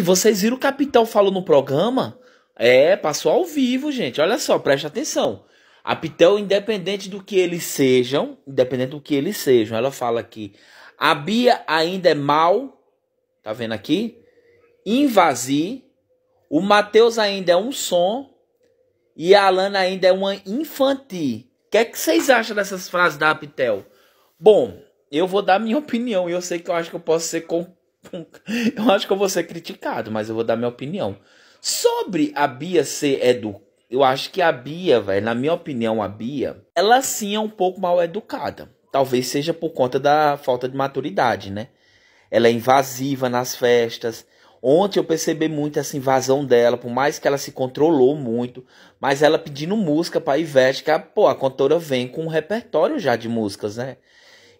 que vocês viram o capitão falou no programa. É, passou ao vivo, gente. Olha só, preste atenção. A Pitel, independente do que eles sejam, independente do que eles sejam, ela fala que a Bia ainda é mal, tá vendo aqui? Invasi, o Matheus ainda é um som e a Alana ainda é uma infantil O que é que vocês acham dessas frases da Pitel? Bom, eu vou dar minha opinião e eu sei que eu acho que eu posso ser eu acho que eu vou ser criticado, mas eu vou dar minha opinião. Sobre a Bia ser educada, eu acho que a Bia, velho, na minha opinião, a Bia, ela sim é um pouco mal educada. Talvez seja por conta da falta de maturidade, né? Ela é invasiva nas festas. Ontem eu percebi muito essa invasão dela, por mais que ela se controlou muito, mas ela pedindo música para Ivete, que a, pô, a cantora vem com um repertório já de músicas, né?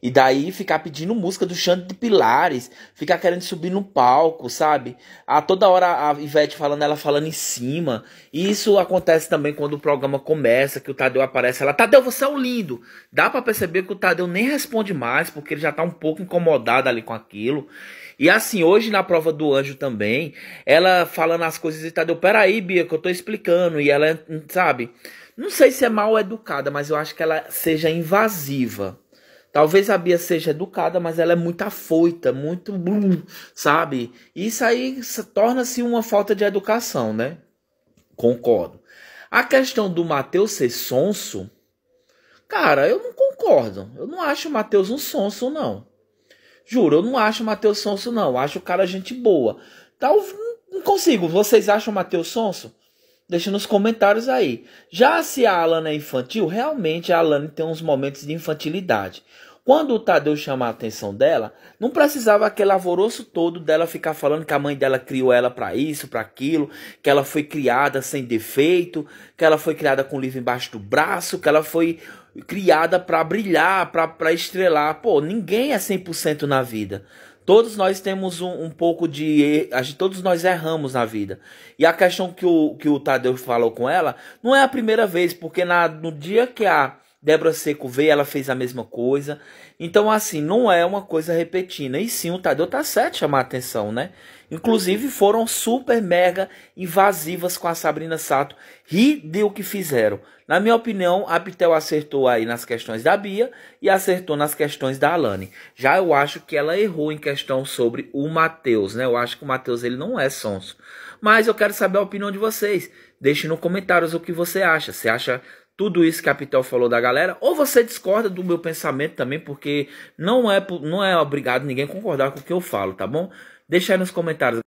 E daí ficar pedindo música do Xande de Pilares, ficar querendo subir no palco, sabe? A toda hora a Ivete falando, ela falando em cima. E isso acontece também quando o programa começa, que o Tadeu aparece, ela, Tadeu, você é o lindo. Dá para perceber que o Tadeu nem responde mais, porque ele já tá um pouco incomodado ali com aquilo. E assim, hoje na prova do anjo também, ela falando as coisas e Tadeu, peraí, Bia, que eu tô explicando. E ela, sabe? Não sei se é mal educada, mas eu acho que ela seja invasiva Talvez a Bia seja educada, mas ela é muito afoita, muito blum, sabe? Isso aí torna-se uma falta de educação, né? Concordo. A questão do Matheus ser sonso, cara, eu não concordo. Eu não acho o Matheus um sonso, não. Juro, eu não acho o Matheus sonso, não. Eu acho o cara gente boa. Talvez. Não consigo. Vocês acham o Matheus sonso? Deixa nos comentários aí. Já se a Alana é infantil, realmente a Alana tem uns momentos de infantilidade. Quando o Tadeu chama a atenção dela, não precisava aquele alvoroço todo dela ficar falando que a mãe dela criou ela para isso, para aquilo, que ela foi criada sem defeito, que ela foi criada com o livro embaixo do braço, que ela foi criada para brilhar, para estrelar. Pô, ninguém é 100% na vida. Todos nós temos um, um pouco de. gente, todos nós erramos na vida. E a questão que o, que o Tadeu falou com ela não é a primeira vez, porque na, no dia que a Débora Seco veio, ela fez a mesma coisa. Então, assim, não é uma coisa repetida. E sim, o Tadeu tá certo chamar a atenção, né? Inclusive, foram super mega invasivas com a Sabrina Sato. e deu o que fizeram. Na minha opinião, a Pitel acertou aí nas questões da Bia e acertou nas questões da Alane. Já eu acho que ela errou em questão sobre o Matheus, né? Eu acho que o Matheus ele não é sonso. Mas eu quero saber a opinião de vocês. Deixe nos comentários o que você acha. Você acha tudo isso que a Pitel falou da galera, ou você discorda do meu pensamento também, porque não é, não é obrigado ninguém concordar com o que eu falo, tá bom? Deixa aí nos comentários.